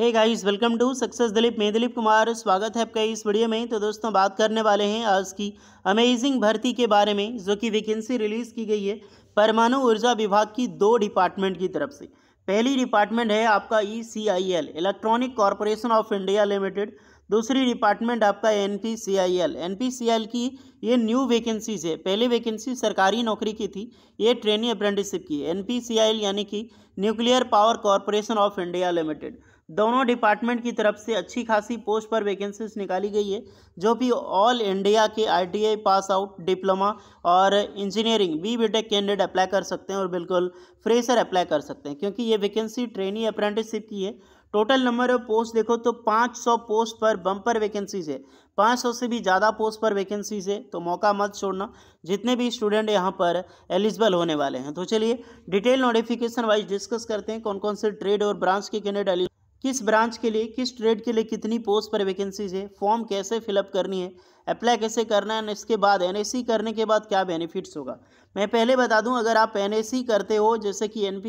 hey guys welcome to success Dilip मैं दिलीप कुमार स्वागत है आपका इस वीडियो में तो दोस्तों बात करने वाले हैं आज की अमेजिंग भर्ती के बारे में जो कि वैकेंसी रिलीज़ की गई है परमाणु ऊर्जा विभाग की दो डिपार्टमेंट की तरफ से पहली डिपार्टमेंट है आपका E C I L electronic corporation of India limited दूसरी डिपार्टमेंट आपका N P C I L N P C L की ये न्यू वैकेंसीज है पहले वैकेंसी सरकारी नौकरी की थी ये ट्रेनिंग अप्रेंटिसिप की N P C I L यानी कि nuclear power corporation of India limited दोनों डिपार्टमेंट की तरफ से अच्छी खासी पोस्ट पर वैकेंसीज निकाली गई है जो भी ऑल इंडिया के आईटीआई पास आउट डिप्लोमा और engineering B BTech candidate apply कर सकते हैं और बिल्कुल फ्रेशर अप्लाई कर सकते हैं क्योंकि ये वैकेंसी ट्रेनिंग अप्रेंटिसशिप की है टोटल नंबर ऑफ पोस्ट देखो तो 500 पोस्ट पर बम्पर वैकेंसीज है 500 से भी ज़्यादा पोस्ट पर वैकेंसीज है तो मौका मत छोड़ना जितने भी स्टूडेंट यहाँ पर एलिजिबल होने वाले हैं तो चलिए डिटेल नोटिफिकेशन वाइज डिस्कस करते हैं कौन कौन से ट्रेड और ब्रांच के कैंडिडेट किस ब्रांच के लिए किस ट्रेड के लिए कितनी पोस्ट पर वैकेंसीज है फॉर्म कैसे फिलअप करनी है अप्लाई कैसे करना है इसके बाद एन करने के बाद क्या बेनिफिट्स होगा मैं पहले बता दूं अगर आप एन करते हो जैसे कि एन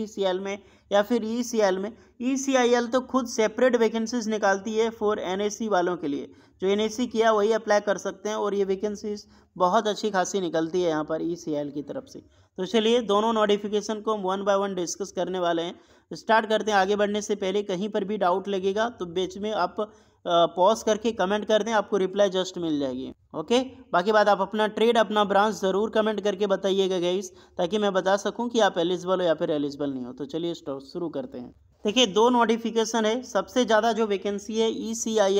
में या फिर ई e में ई e तो खुद सेपरेट वैकेंसीज निकालती है फॉर एन वालों के लिए जो एन किया वही अप्लाई कर सकते हैं और ये वैकेंसीज बहुत अच्छी खासी निकलती है यहाँ पर ई e की तरफ से तो चलिए दोनों नोटिफिकेशन को हम वन बाय वन डिस्कस करने वाले हैं तो स्टार्ट करते हैं आगे बढ़ने से पहले कहीं पर भी डाउट लगेगा तो बीच में आप पॉज करके कमेंट कर दें आपको रिप्लाई जस्ट मिल जाएगी ओके बाकी बात आप अपना ट्रेड अपना ब्रांच ज़रूर कमेंट करके बताइएगा गाइस ताकि मैं बता सकूं कि आप एलिजिबल हो या फिर एलिजिबल नहीं हो तो चलिए स्टॉक शुरू करते हैं देखिए दो नोटिफिकेशन है सबसे ज़्यादा जो वैकेंसी है ई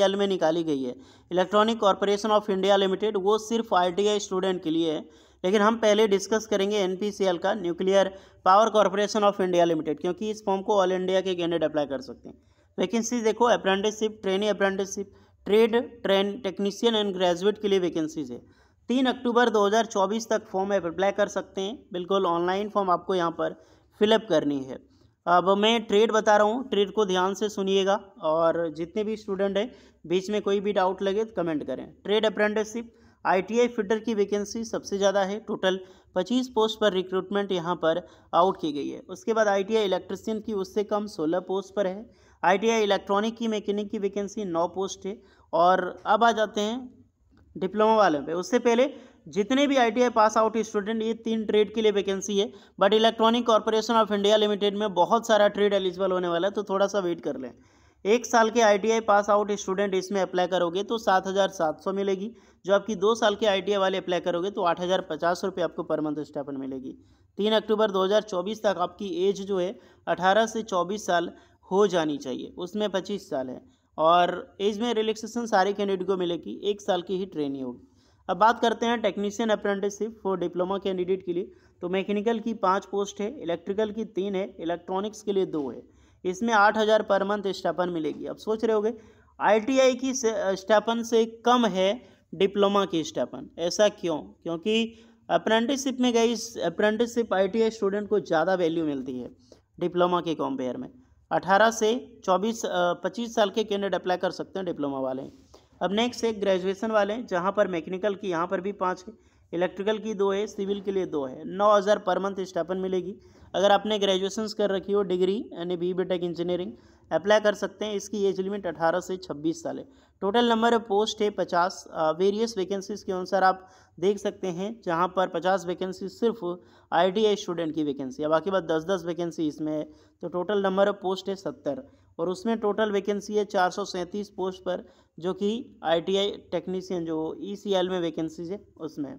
e में निकाली गई है electronic corporation of India limited वो सिर्फ आई स्टूडेंट के लिए है लेकिन हम पहले डिस्कस करेंगे एन का nuclear power corporation of India limited क्योंकि इस फॉर्म को ऑल इंडिया के कैंडिडेट अप्लाई कर सकते हैं वैकेंसीज देखो apprenticeship trainee apprenticeship trade train technician and graduate के लिए वैकेंसीज है तीन अक्टूबर 2024 तक फॉर्म अप्लाई कर सकते हैं बिल्कुल ऑनलाइन फॉर्म आपको यहाँ पर फिलअप करनी है अब मैं ट्रेड बता रहा हूँ ट्रेड को ध्यान से सुनिएगा और जितने भी स्टूडेंट हैं बीच में कोई भी डाउट लगे तो कमेंट करें ट्रेड अप्रेंटिसशिप आईटीआई फिल्टर की वैकेंसी सबसे ज़्यादा है टोटल 25 पोस्ट पर रिक्रूटमेंट यहाँ पर आउट की गई है उसके बाद आईटीआई इलेक्ट्रिशियन की उससे कम 16 पोस्ट पर है आईटीआई इलेक्ट्रॉनिक की मैकेनिक की वैकेंसी 9 पोस्ट है और अब आ जाते हैं डिप्लोमा वालों पे उससे पहले जितने भी आई पास आउट स्टूडेंट ये तीन ट्रेड के लिए वैकेंसी है but electronic corporation of India limited में बहुत सारा ट्रेड एलिजिबल होने वाला है तो थोड़ा सा वेट कर लें एक साल के आईटीआई पास आउट स्टूडेंट इसमें अप्लाई करोगे तो सात हज़ार सात सौ मिलेगी जो आपकी दो साल के आईटीआई वाले अप्लाई करोगे तो आठ हज़ार पचास रुपये आपको पर मंथ स्टापन मिलेगी तीन अक्टूबर 2024 तक आपकी एज जो है अठारह से चौबीस साल हो जानी चाहिए उसमें पच्चीस साल है और एज में रिलैक्सेशन सारे कैंडिडेट को मिलेगी एक साल की ही ट्रेनिंग होगी अब बात करते हैं technician apprenticeship for diploma candidate के लिए तो मैकेनिकल की पाँच पोस्ट है इलेक्ट्रिकल की तीन है इलेक्ट्रॉनिक्स के लिए दो है इसमें आठ हज़ार पर मंथ स्टापन मिलेगी अब सोच रहे होगे आईटीआई की स्टापन से कम है डिप्लोमा की स्टापन ऐसा क्यों क्योंकि अप्रेंटिसशिप में गई अप्रेंटिसशिप आईटीआई स्टूडेंट को ज़्यादा वैल्यू मिलती है डिप्लोमा के कॉम्पेयर में 18 से 24 25 साल के कैंडिडेट अप्लाई कर सकते हैं डिप्लोमा वाले अब नेक्स्ट है ग्रेजुएसन वाले जहाँ पर मैकेनिकल की यहाँ पर भी पाँच है इलेक्ट्रिकल की दो है सिविल के लिए दो है नौ हज़ार पर मंथ स्टापन मिलेगी अगर आपने ग्रेजुएशन कर रखी हो डिग्री यानी B B tech engineering apply कर सकते हैं इसकी एज लिमिट 18 से 26 साल है टोटल नंबर ऑफ पोस्ट है 50 वेरियस वैकेंसीज के अनुसार आप देख सकते हैं जहां पर 50 वैकेंसी सिर्फ आई स्टूडेंट की वैकेंसी है बाकी बात 10-10 वैकेंसी इसमें है तो टोटल नंबर ऑफ पोस्ट है 70 और उसमें टोटल वैकेंसी है चार पोस्ट पर जो कि आई टेक्नीशियन जो ई e में वैकेंसीज है उसमें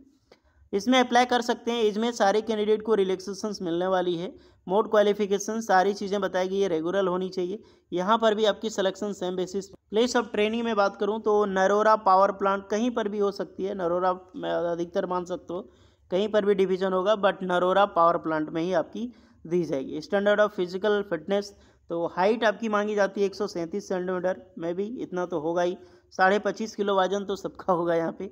इसमें अप्लाई कर सकते हैं इसमें सारे कैंडिडेट को रिलैक्सेशन मिलने वाली है मोड क्वालिफिकेशन सारी चीज़ें बताई गई है रेगुलर होनी चाहिए यहाँ पर भी आपकी selection same basis place of training में बात करूँ तो नरोरा पावर प्लांट कहीं पर भी हो सकती है नरोरा मैं अधिकतर मान सकता हूँ कहीं पर भी डिवीजन होगा बट नरोरा पावर प्लांट में ही आपकी दी जाएगी स्टैंडर्ड ऑफ फिजिकल फिटनेस तो हाइट आपकी मांगी जाती है एक सेंटीमीटर में भी इतना तो होगा ही साढ़े पच्चीस किलो वजन तो सबका होगा यहाँ पे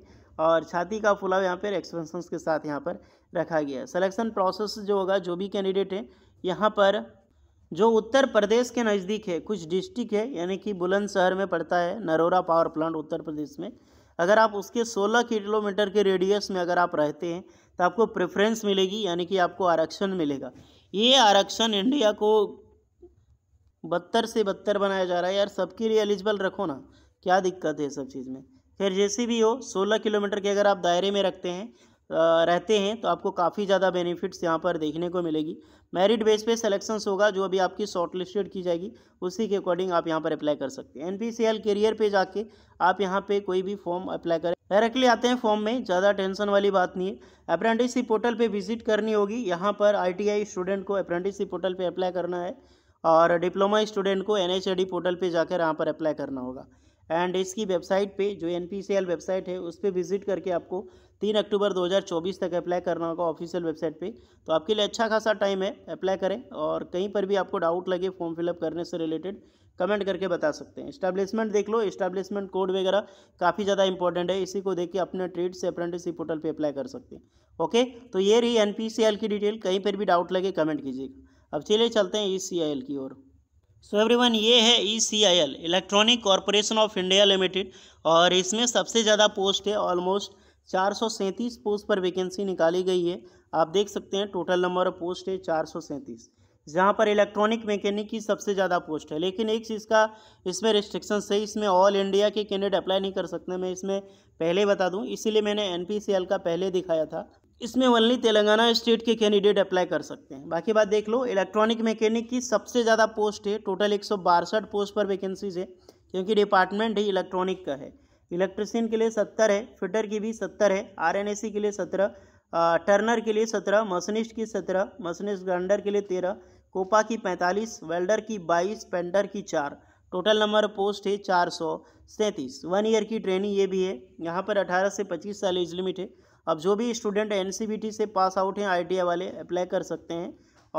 और छाती का फुलाव यहाँ पर एक्सपेंसन के साथ यहाँ पर रखा गया है सलेक्शन प्रोसेस जो होगा जो भी कैंडिडेट है यहाँ पर जो उत्तर प्रदेश के नज़दीक है कुछ डिस्ट्रिक्ट है यानी कि बुलंदशहर में पड़ता है नरोरा पावर प्लांट उत्तर प्रदेश में अगर आप उसके 16 किलोमीटर के रेडियस में अगर आप रहते हैं तो आपको प्रेफरेंस मिलेगी यानी कि आपको आरक्षण मिलेगा ये आरक्षण इंडिया को बदतर से बदतर बनाया जा रहा है यार सबके लिए एलिजिबल रखो ना क्या दिक्कत है सब चीज़ में खैर जैसे भी हो सोलह किलोमीटर के अगर आप दायरे में रखते हैं रहते हैं तो आपको काफ़ी ज़्यादा बेनिफिट्स यहाँ पर देखने को मिलेगी मेरिट बेस पे सिलेक्शंस होगा जो अभी आपकी शॉर्टलिस्टेड की जाएगी उसी के अकॉर्डिंग आप यहाँ पर अप्लाई कर सकते हैं एन पी करियर पे जाके आप यहाँ पे कोई भी फॉर्म अप्लाई करें डायरेक्टली आते हैं फॉर्म में ज़्यादा टेंशन वाली बात नहीं है अप्रेंटिसशिप पोर्टल पर विजिट करनी होगी यहाँ पर आई स्टूडेंट को अप्रेंटिसशिप पोर्टल पर अप्लाई करना है और डिप्लोमा स्टूडेंट को एन पोर्टल पर जाकर यहाँ पर अप्लाई करना होगा एंड इसकी वेबसाइट पे जो एन वेबसाइट है उस पर विजिट करके आपको तीन अक्टूबर 2024 तक अप्लाई करना होगा ऑफिशियल वेबसाइट पे तो आपके लिए अच्छा खासा टाइम है अप्लाई करें और कहीं पर भी आपको डाउट लगे फॉर्म फिलअप करने से रिलेटेड कमेंट करके बता सकते हैं इस्टेब्लिशमेंट देख लो इस्टेब्लिशमेंट कोड वगैरह काफ़ी ज़्यादा इंपॉर्टेंट है इसी को देख के अपने ट्रेड से अप्रेंटिसशिप पोर्टल पर अप्लाई कर सकते हैं ओके तो ये रही एन की डिटेल कहीं पर भी डाउट लगे कमेंट कीजिएगा अब चलिए चलते हैं ई की ओर सो so एवरीवन ये है E C I L electronic corporation of India limited और इसमें सबसे ज़्यादा पोस्ट है ऑलमोस्ट चार सौ सैंतीस पोस्ट पर वैकेंसी निकाली गई है आप देख सकते हैं टोटल नंबर ऑफ पोस्ट है चार सौ सैंतीस जहाँ पर इलेक्ट्रॉनिक मैकेनिक की सबसे ज़्यादा पोस्ट है लेकिन एक चीज़ का इसमें रिस्ट्रिक्शन है इसमें ऑल इंडिया के कैंडिडेट अप्लाई नहीं कर सकते मैं इसमें पहले बता दूँ इसीलिए मैंने एन का पहले दिखाया था इसमें ओनली तेलंगाना स्टेट के कैंडिडेट अप्लाई कर सकते हैं बाकी बात देख लो इलेक्ट्रॉनिक मैकेनिक की सबसे ज़्यादा पोस्ट है टोटल एक पोस्ट पर वैकेंसीज है क्योंकि डिपार्टमेंट ही इलेक्ट्रॉनिक का है इलेक्ट्रिसियन के लिए सत्तर है फिटर की भी सत्तर है आर के लिए सत्रह टर्नर के लिए सत्रह मशीनिस्ट की सत्रह मशीनिस्ट ग्राइंडर के लिए तेरह कोपा की पैंतालीस वेल्डर की बाईस पेंटर की चार टोटल नंबर पोस्ट है चार सौ सैंतीस वन ईयर की ट्रेनिंग ये भी है यहाँ पर अठारह से पच्चीस साल एज लिमिट है अब जो भी स्टूडेंट एन e से पास आउट हैं आई वाले अप्लाई कर सकते हैं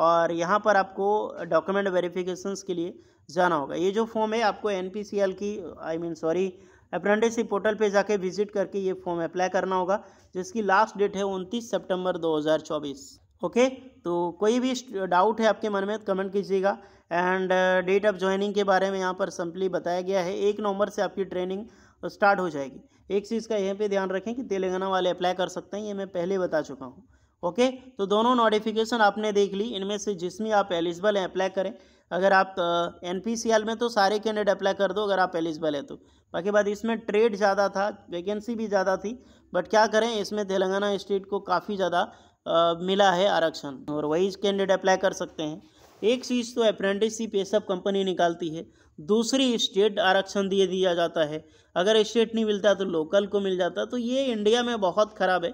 और यहाँ पर आपको डॉक्यूमेंट वेरिफिकेशन के लिए जाना होगा ये जो फॉर्म है आपको एन की I mean sorry apprenticeship portal पे जाके विजिट करके ये फॉर्म अप्लाई करना होगा जिसकी लास्ट डेट है 29 सितंबर 2024 ओके तो कोई भी डाउट है आपके मन में कमेंट कीजिएगा एंड डेट ऑफ ज्वाइनिंग के बारे में यहाँ पर सिंपली बताया गया है एक नवंबर से आपकी ट्रेनिंग स्टार्ट हो जाएगी एक चीज़ का यहाँ पे ध्यान रखें कि तेलंगाना वाले अप्लाई कर सकते हैं ये मैं पहले बता चुका हूँ ओके तो दोनों नोटिफिकेशन आपने देख ली इनमें से जिसमें आप एलिजिबल हैं अप्लाई करें अगर आप एन में तो सारे कैंडिडेट अप्लाई कर दो अगर आप एलिजिबल है तो बाकी बात इसमें ट्रेड ज़्यादा था वैकेंसी भी ज़्यादा थी बट क्या करें इसमें तेलंगाना स्टेट को काफ़ी ज़्यादा मिला है आरक्षण और वही कैंडिडेट अप्लाई कर सकते हैं एक चीज़ तो अप्रेंटिसशिप ये सब कंपनी निकालती है दूसरी स्टेट आरक्षण दिए दिया जाता है अगर स्टेट नहीं मिलता तो लोकल को मिल जाता तो ये इंडिया में बहुत ख़राब है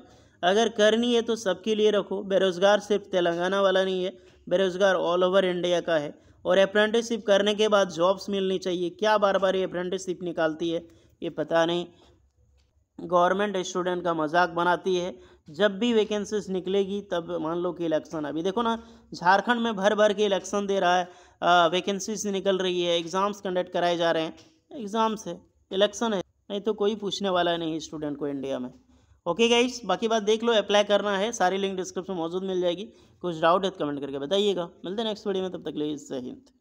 अगर करनी है तो सबके लिए रखो बेरोज़गार सिर्फ तेलंगाना वाला नहीं है बेरोज़गार ऑल ओवर इंडिया का है और अप्रेंटिसशिप करने के बाद जॉब्स मिलनी चाहिए क्या बार बार ये अप्रेंटिसशिप निकालती है ये पता नहीं गवर्नमेंट स्टूडेंट का मजाक बनाती है जब भी वैकेंसीज निकलेगी तब मान लो कि इलेक्शन अभी देखो ना झारखंड में भर भर के इलेक्शन दे रहा है वैकेंसीज निकल रही है एग्ज़ाम्स कंडक्ट कराए जा रहे हैं एग्ज़ाम्स है इलेक्शन है नहीं तो कोई पूछने वाला नहीं स्टूडेंट को इंडिया में ओके गाइज बाकी बात देख लो अप्लाई करना है सारी लिंक डिस्क्रिप्शन मौजूद मिल जाएगी कुछ डाउट है तो कमेंट करके बताइएगा मिलते हैं नेक्स्ट वीडियो में तब तक ले जय हिंद